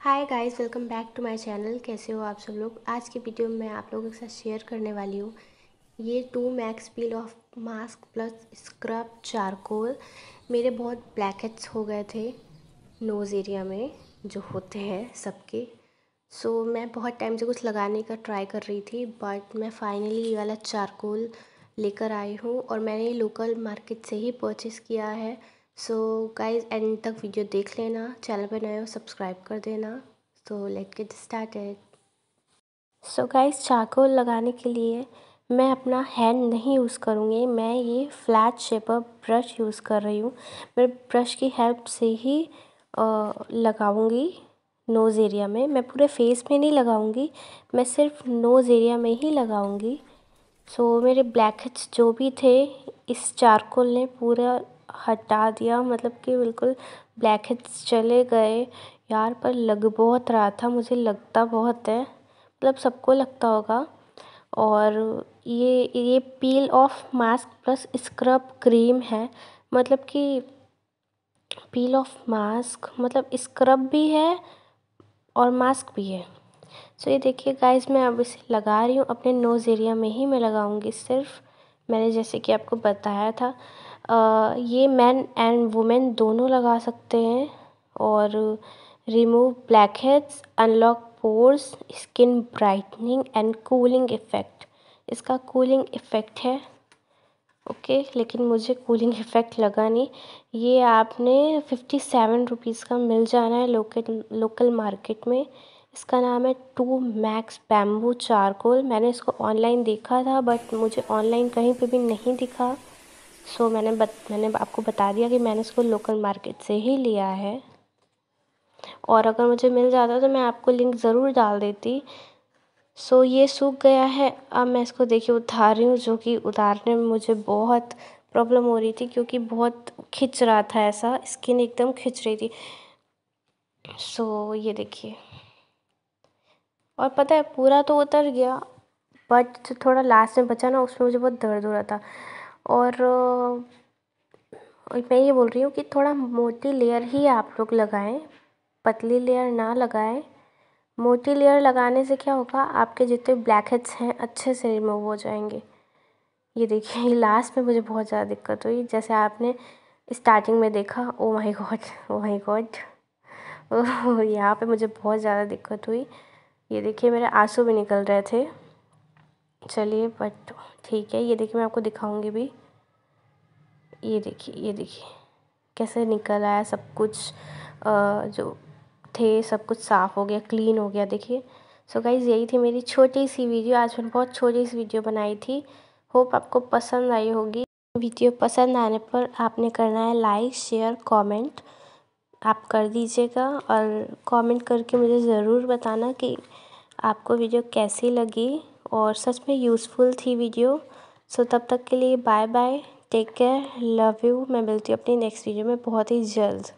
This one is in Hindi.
hi guys welcome back to my channel कैसे हो आप सब लोग आज की वीडियो में आप लोगों के साथ शेयर करने वाली हूँ ये two max peel off mask plus scrub charcoal मेरे बहुत हेड्स हो गए थे नोज़ एरिया में जो होते हैं सबके सो so, मैं बहुत टाइम से कुछ लगाने का ट्राई कर रही थी बट मैं फाइनली ये वाला चारकोल लेकर आई हूँ और मैंने लोकल मार्केट से ही परचेस किया है सो गाइस एंड तक वीडियो देख लेना चैनल पर नए हो सब्सक्राइब कर देना so let get started so guys चाकू लगाने के लिए मैं अपना हैंड नहीं यूज़ करूँगी मैं ये फ्लैट शेपर ब्रश यूज़ कर रही हूँ मैं ब्रश की हेल्प से ही लगाऊँगी नोज़ एरिया में मैं पूरे फेस में नहीं लगाऊँगी मैं सिर्फ नोज़ एरिया में ही लगाऊँगी सो so, मेरे ब्लैक हेड्स जो भी थे इस चारकोल ने पूरा हटा दिया मतलब कि बिल्कुल ब्लैक हेड्स चले गए यार पर लग बहुत रहा था मुझे लगता बहुत है मतलब सबको लगता होगा और ये ये peel off mask plus scrub cream है मतलब कि पील ऑफ मास्क मतलब स्क्रब भी है और मास्क भी है सो ये देखिए गाइस मैं अब इसे लगा रही हूँ अपने नोज़ एरिया में ही मैं लगाऊंगी सिर्फ मैंने जैसे कि आपको बताया था ये मैन एंड वुमेन दोनों लगा सकते हैं और remove blackheads unlock pores skin brightening and cooling effect इसका कूलिंग इफ़ेक्ट है ओके लेकिन मुझे कूलिंग इफ़ेक्ट लगा नहीं ये आपने फिफ्टी सेवन रुपीज़ का मिल जाना है लोकल लोकल मार्केट में इसका नाम है टू मैक्स बैम्बू चारकोल मैंने इसको ऑनलाइन देखा था बट मुझे ऑनलाइन कहीं पे भी नहीं दिखा सो मैंने बत, मैंने आपको बता दिया कि मैंने इसको लोकल मार्केट से ही लिया है और अगर मुझे मिल जाता तो मैं आपको लिंक ज़रूर डाल देती सो ये सूख गया है अब मैं इसको देखिए उतार रही हूँ जो कि उतारने में मुझे बहुत प्रॉब्लम हो रही थी क्योंकि बहुत खिंच रहा था ऐसा स्किन एकदम खिंच रही थी सो ये देखिए और पता है पूरा तो उतर गया बट जो थोड़ा लास्ट में बचा ना उसमें मुझे बहुत दर्द हो रहा था और मैं ये बोल रही हूँ कि थोड़ा मोटी लेयर ही आप लोग लगाएं पतली लेयर ना लगाएं मोटी लेयर लगाने से क्या होगा आपके जितने ब्लैक हेड्स हैं अच्छे से रिमूव हो जाएंगे ये देखिए लास्ट में मुझे बहुत ज़्यादा दिक्कत हुई जैसे आपने स्टार्टिंग में देखा oh my god oh my god यहाँ पे मुझे बहुत ज़्यादा दिक्कत हुई ये देखिए मेरे आंसू भी निकल रहे थे चलिए बट ठीक है ये देखिए मैं आपको दिखाऊंगी भी ये देखिए ये देखिए कैसे निकल आया सब कुछ आ, जो थे सब कुछ साफ़ हो गया क्लीन हो गया देखिए सो गाइज़ यही थी मेरी छोटी सी वीडियो आज मैंने बहुत छोटी सी वीडियो बनाई थी होप आपको पसंद आई होगी वीडियो पसंद आने पर आपने करना है लाइक शेयर कमेंट आप कर दीजिएगा और कमेंट करके मुझे ज़रूर बताना कि आपको वीडियो कैसी लगी और सच में यूज़फुल थी वीडियो सो तब तक के लिए bye bye take care love you मैं मिलती हूँ अपनी नेक्स्ट वीडियो में बहुत ही जल्द